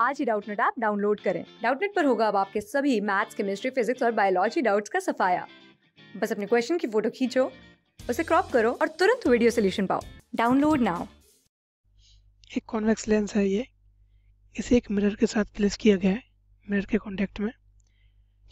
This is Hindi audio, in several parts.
आज ही डाउटनेट ऐप डाउनलोड करें डाउटनेट पर होगा अब आपके सभी मैथ्स केमिस्ट्री फिजिक्स और बायोलॉजी डाउट्स का सफाया बस अपने क्वेश्चन की फोटो खींचो उसे क्रॉप करो और तुरंत वीडियो सोल्यूशन पाओ डाउनलोड नाउ एक कॉन्वेक्स लेंस है ये इसे एक मिरर के साथ प्लेस किया गया है मिरर के कॉन्टेक्ट में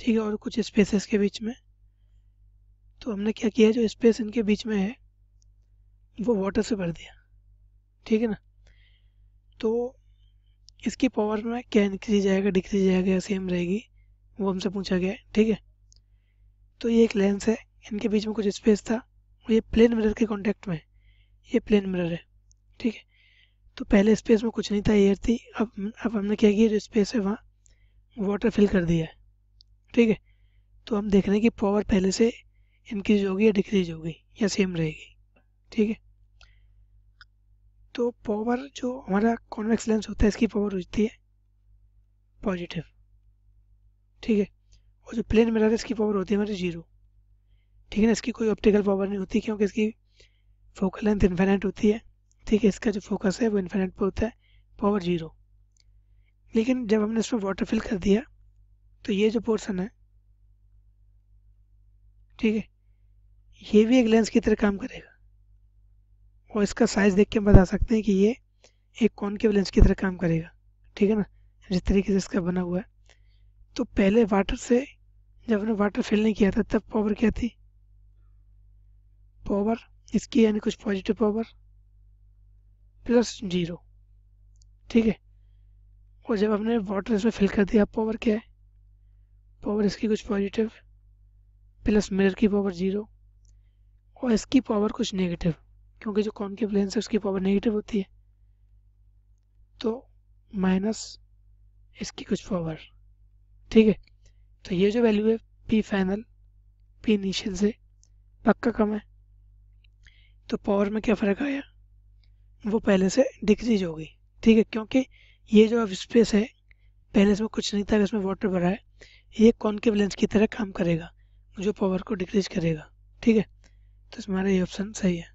ठीक है और कुछ स्पेसेस के बीच में तो हमने क्या किया जो स्पेस इनके बीच में है वो वाटर से भर दिया ठीक है ना तो इसकी पावर में क्या इंक्रीज जाएगा डिक्रीज जाएगा या सेम रहेगी वो हमसे पूछा गया है ठीक है तो ये एक लेंस है इनके बीच में कुछ स्पेस था और ये प्लेन मिरर के कॉन्टेक्ट में ये प्लेन मिरर है ठीक है तो पहले स्पेस में कुछ नहीं था एयर थी अब अब हमने क्या किया जो स्पेस है वहाँ वाटर फिल कर दिया है ठीक है तो हम देख रहे हैं कि पावर पहले से इंक्रीज होगी या डिक्रीज होगी या सेम रहेगी ठीक है तो पावर जो हमारा कॉन्वेक्स लेंस होता है इसकी पावर होती है पॉजिटिव ठीक है और जो प्लेन मिरर है इसकी पावर होती है हमारी जीरो ठीक है ना इसकी कोई ऑप्टिकल पावर नहीं होती क्योंकि इसकी फोकल लेंथ इन्फेनाइट होती है ठीक है इसका जो फोकस है वो इन्फेनाइट पर होता है पावर जीरो लेकिन जब हमने इसमें वाटर फिल कर दिया तो ये जो पोर्सन है ठीक है ये भी एक लेंस की तरह काम करेगा और इसका साइज देख के बता सकते हैं कि ये एक कौन के बलेंस की तरह काम करेगा ठीक है ना जिस तरीके से इसका बना हुआ है तो पहले वाटर से जब हमने वाटर फिल नहीं किया था तब पावर क्या थी पावर इसकी यानी कुछ पॉजिटिव पावर प्लस जीरो ठीक है और जब हमने वाटर इसमें फिल कर दिया पावर क्या है पावर इसकी कुछ पॉजिटिव प्लस मिरर की पावर जीरो और इसकी पावर कुछ नेगेटिव क्योंकि जो कॉन्केव लेंस है उसकी पावर नेगेटिव होती है तो माइनस इसकी कुछ पावर ठीक है तो ये जो वैल्यू है पी फाइनल पी इनिशियल से पक्का कम है तो पावर में क्या फ़र्क आया वो पहले से डिक्रीज हो गई ठीक है क्योंकि ये जो अब स्पेस है पहले इसमें कुछ नहीं था इसमें वाटर भरा है ये कॉन्केव लेंस की तरह काम करेगा जो पावर को डिक्रीज करेगा ठीक है तो हमारा ये ऑप्शन सही है